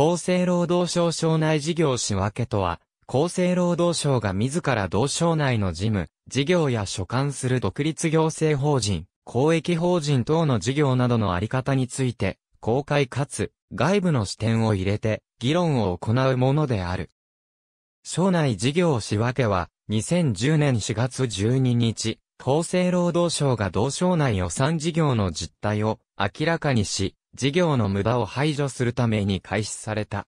厚生労働省省内事業仕分けとは、厚生労働省が自ら同省内の事務、事業や所管する独立行政法人、公益法人等の事業などのあり方について、公開かつ外部の視点を入れて議論を行うものである。省内事業仕分けは、2010年4月12日、厚生労働省が同省内予算事業の実態を明らかにし、事業の無駄を排除するために開始された。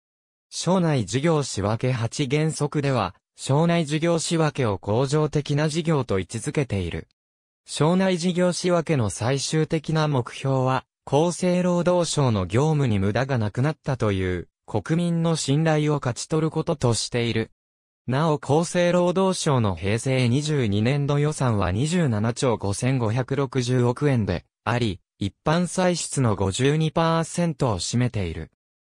省内事業仕分け8原則では、省内事業仕分けを恒常的な事業と位置づけている。省内事業仕分けの最終的な目標は、厚生労働省の業務に無駄がなくなったという、国民の信頼を勝ち取ることとしている。なお厚生労働省の平成22年度予算は27兆5560億円であり、一般歳出の52%を占めている。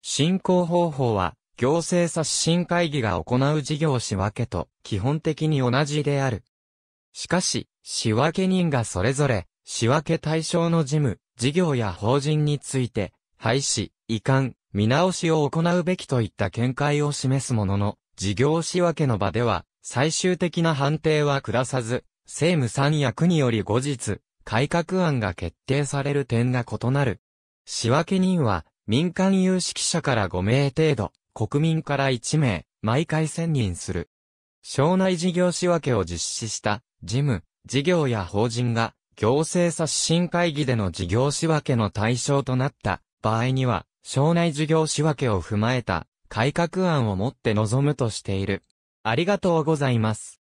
進行方法は、行政刷新会議が行う事業仕分けと基本的に同じである。しかし、仕分け人がそれぞれ、仕分け対象の事務、事業や法人について、廃止、移管、見直しを行うべきといった見解を示すものの、事業仕分けの場では、最終的な判定は下さず、政務三役により後日、改革案が決定される点が異なる。仕分け人は、民間有識者から5名程度、国民から1名、毎回選任する。省内事業仕分けを実施した、事務、事業や法人が、行政刷新会議での事業仕分けの対象となった場合には、省内事業仕分けを踏まえた改革案をもって臨むとしている。ありがとうございます。